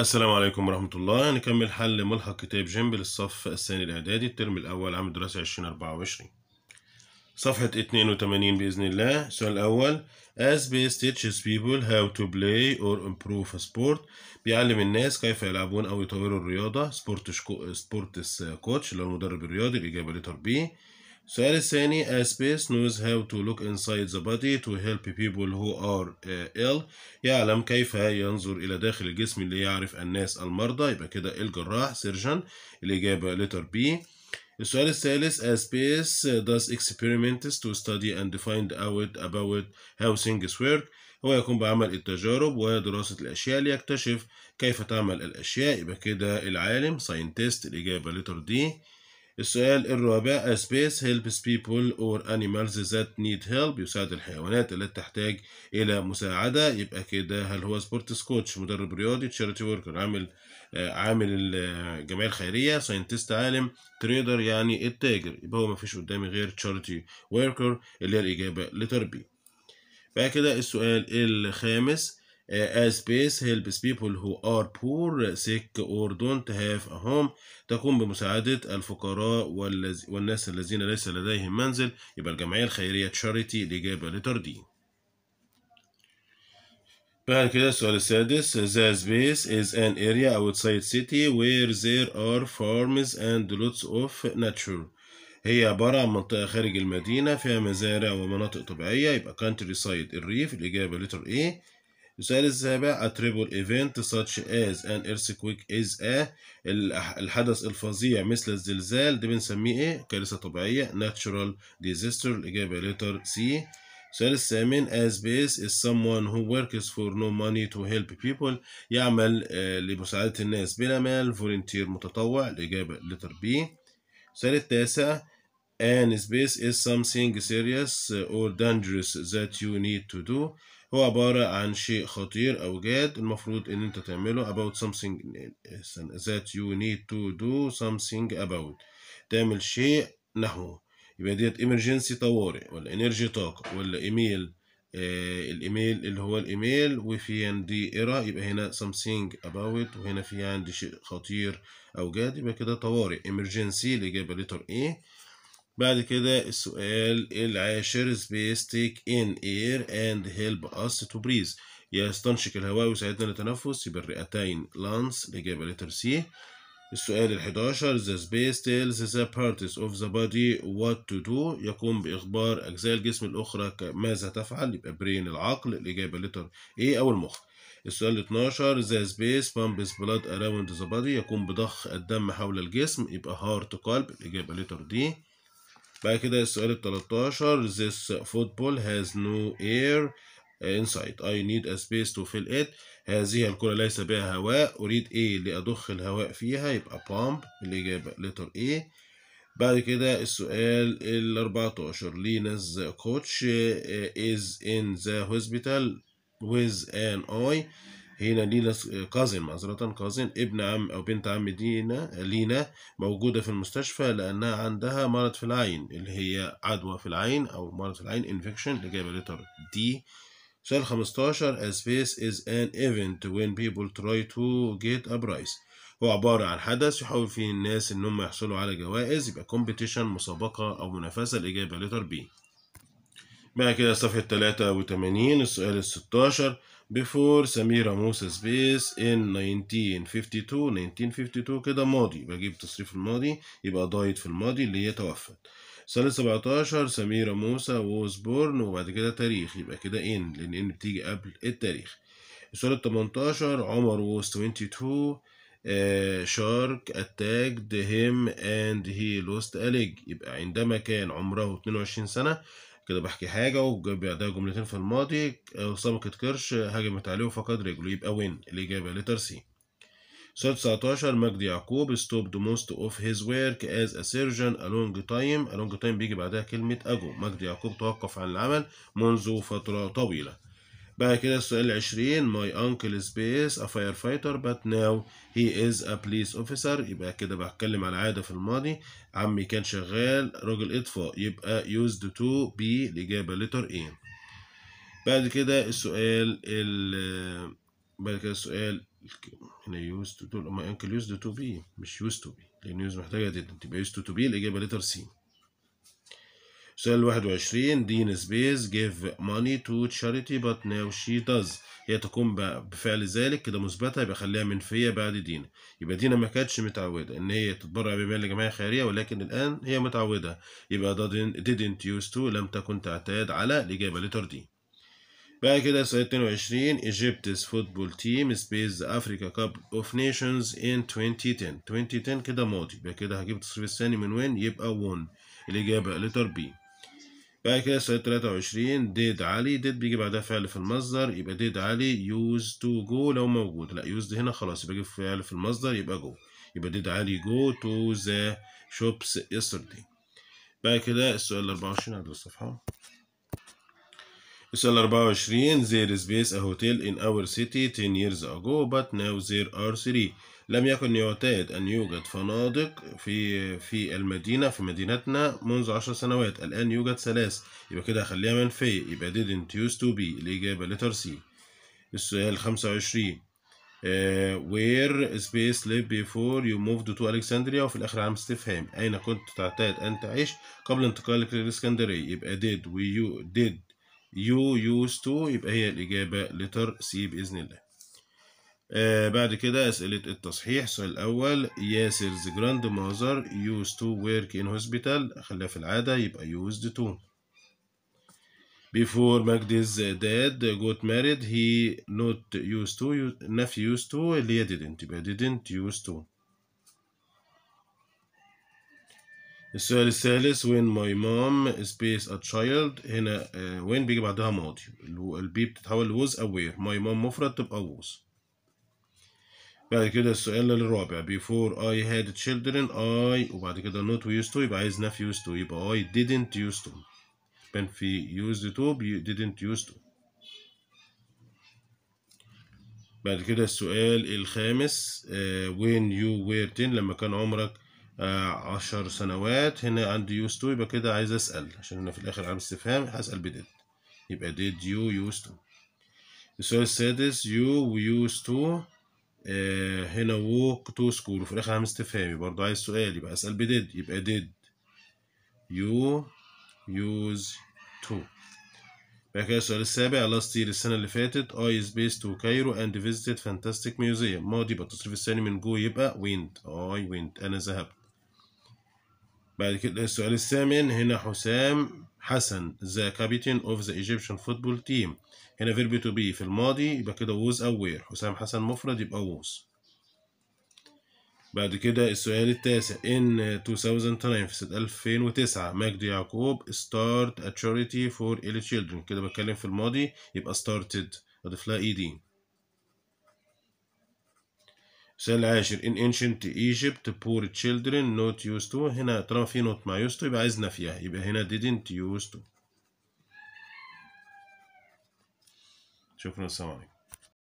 السلام عليكم ورحمة الله هنكمل حل ملحق كتاب جيم للصف الثاني الإعدادي الترم الأول عام الدراسي 2024 صفحة 82 بإذن الله السؤال الأول best teaches people how to play or improve a sport بيعلم الناس كيف يلعبون أو يطوروا الرياضة سبورتس كوتش اللي هو المدرب الرياضي الإجابة لتر بي السؤال الثاني a space knows how to look inside the body to help people who are uh, ill يعلم كيف ينظر إلى داخل الجسم ليعرف الناس المرضى يبقى كده الجراح سيرجن الإجابة letter B السؤال الثالث a space does experiments to study and find out about how things work هو يقوم بعمل التجارب ودراسة الأشياء ليكتشف كيف تعمل الأشياء يبقى كده العالم scientist الإجابة letter D السؤال الرابع A space helps people or animals that need help يساعد الحيوانات التي تحتاج إلى مساعدة يبقى كده هل هو سبورت سكوتش مدرب رياضي تشاريتي وركر عامل آه، عامل الجمعية آه، الخيرية ساينتست عالم تريدر يعني التاجر يبقى هو مفيش قدامي غير تشاريتي وركر اللي هي الإجابة لتربية بعد كده السؤال الخامس Uh, as space helps people who are poor sick or don't have a home تقوم بمساعدة الفقراء والناس الذين ليس لديهم منزل يبقى الجمعية الخيرية charity الإجابة لتردي بعد كده السؤال السادس The space is an area outside city where there are farms and lots of nature هي عبارة عن منطقة خارج المدينة فيها مزارع ومناطق طبيعية يبقى countryside الريف الإجابة letter A السؤال السابع a triple event such as an earthquake is a الحدث الفظيع مثل الزلزال ده بنسميه ايه؟ كارثة طبيعية natural disaster الإجابة letter C السؤال الثامن as base is someone who works for no money to help people يعمل آه، لمساعدة الناس بلا مال volunteer متطوع الإجابة letter B السؤال التاسع and space is something serious or dangerous that you need to do هو عبارة عن شيء خطير أو جاد المفروض إن أنت تعمله about something that you need to do something about تعمل شيء نحوه يبقى ديت emergency طوارئ ولا energy طاقة ولا إيميل آه الإيميل اللي هو الإيميل وفي عندي error يبقى هنا something about وهنا في عندي شيء خطير أو جاد يبقى كده طوارئ emergency الإجابة letter A بعد كده السؤال العاشر سبيس تيك ان اير اند هيلب اس تو بريز يستنشق الهواء ويساعدنا للتنفس يبقى الرئتين لانس الإجابة لتر سي السؤال ال 11 The space tells the بارتس of the body what to do يقوم بإخبار أجزاء الجسم الأخرى ماذا تفعل يبقى برين العقل الإجابة لتر اي أو المخ السؤال 12 The space pumps blood around the body يقوم بضخ الدم حول الجسم يبقى هارت قلب الإجابة لتر دي بعد كده السؤال ال 13 this football has no air inside I need a space to fill it هذه الكرة ليس بها هواء أريد إيه لأضخ الهواء فيها يبقى pump الإجابة letter A بعد كده السؤال ال 14 لينز كوتش is in the hospital with an eye هنا لينا كازن معذرة كازن ابن عم أو بنت عم دينا لينا موجودة في المستشفى لأنها عندها مرض في العين اللي هي عدوى في العين أو مرض في العين infection الإجابة لتر دي سؤال 15 as this is an event when people try to get a prize هو عبارة عن حدث يحاول فيه الناس إن هم يحصلوا على جوائز يبقى competition مسابقة أو منافسة الإجابة لتر بي بعد كده صفحة 83 السؤال الستاشر 16 before سميرة موسى سبيس in 1952 1952 كده ماضي بجيب تصريف الماضي يبقى ضايد في الماضي اللي هي توفت سنة 17 سميرة موسى was born وبعد كده تاريخ يبقى كده in لأن in بتيجي قبل التاريخ سنة 18 عمر was 22 شارك اتاكد هيم اند هي لوست اليج يبقى عندما كان عمره 22 سنة كده بحكي حاجة وبعدها جملتين في الماضي آه، سبقة قرش هجمت عليه وفقد رجله يبقى وين الإجابة لتر سي سؤال 19 مجدي يعقوب of his work as a surgeon a long time a long time بيجي بعدها كلمة أجو مجدي يعقوب توقف عن العمل منذ فترة طويلة بعد كده السؤال العشرين uncle is base a firefighter but now he is a police officer يبقى كده بتكلم على عادة في الماضي عمي كان شغال رجل إطفاء يبقى used to be الإجابة letter A بعد كده السؤال ال بعد كده السؤال هنا used to my uncle used to be مش used to be لأن used محتاجة تبقى used to be الإجابة letter C سؤال 21 دين سبيس جيف ماني تو تشاريتي بات ناو شي داز هي تقوم بفعل ذلك كده مثبته يبقى خليها منفيه بعد دينا يبقى دينا ما كانتش متعوده ان هي تتبرع بمال لجمعيه خيريه ولكن الان هي متعوده يبقى didn't use to لم تكن تعتاد على الاجابه لتر دي بعد كده سؤال 22 Egypt's football team سبيس the Africa Cup of Nations in 2010 2010 كده ماضي يبقى كده هجيب التصريف الثاني من وين يبقى 1 الإجابة لتر بي بعد كده سلايد 23 ديد علي ديد بيجي بعدها فعل في المصدر يبقى ديد علي يوز تو جو لو موجود لا يوزد هنا خلاص يبقى فعل في المصدر يبقى جو يبقى ديد علي جو تو ذا شوبس يستردي بعد كده السؤال 24 هدرس الصفحة السؤال 24 there is base a hotel in our city 10 years ago but now there are 3 لم يكن يعتاد أن يوجد فنادق في في المدينة في مدينتنا منذ عشر سنوات الآن يوجد ثلاث يبقى كده هخليها منفية يبقى didn't used to be الإجابة لتر سي السؤال وعشرين uh, where space lived before you moved to Alexandria وفي الآخر عام استفهام أين كنت تعتاد أن تعيش قبل انتقالك للإسكندرية يبقى did we you did you used to يبقى هي الإجابة لتر سي بإذن الله آه بعد كده أسئلة التصحيح السؤال الأول ياسر's grandmother used to work in hospital خليها في العادة يبقى used to Before Magdi's dad got married he not used to not used to اللي didn't يبقى didn't used to السؤال الثالث when my mom space a child هنا uh, when بيجي بعدها ماضي البي بتتحول was aware my mom مفرد تبقى was بعد كده السؤال الرابع before I had children I وبعد كده not used to يبقى عايز نفي used to يبقى I didn't used to كان في used to didn't used to بعد كده السؤال الخامس uh, when you were 10 لما كان عمرك uh, آه، 10 سنوات هنا عندي used to يبقى كده عايز اسأل عشان هنا في الآخر عامل استفهام هسأل بدid يبقى did you used to السؤال السادس you used to آه، هنا ووك تو سكول وفي الاخر عامل استفهامي برضو عايز سؤال يبقى اسال بديد يبقى ديد يو يوز تو بعد كده السؤال السابع لاست يير السنة اللي فاتت اي سبيس تو كايرو اند فيزيتد فانتاستيك ميوزيوم ماضي بالتصريف الثاني من جو يبقى وينت اي وينت انا ذهبت بعد كده السؤال الثامن هنا حسام حسن ذا كابتن اوف ذا ايجيبشن فوتبول تيم هنا فيرب تو بي في الماضي يبقى كده ووز او وير حسام حسن مفرد يبقى ووز بعد كده السؤال التاسع in 2009 في سنة 2009 ماجد يعقوب start a charity for ill children كده بتكلم في الماضي يبقى started اضيف لها اي e دي مثال العاشر in ancient Egypt poor children not used to هنا ترى في not ما used to يبقى عايزنا فيها يبقى هنا didn't used to شكرا السلام عليكم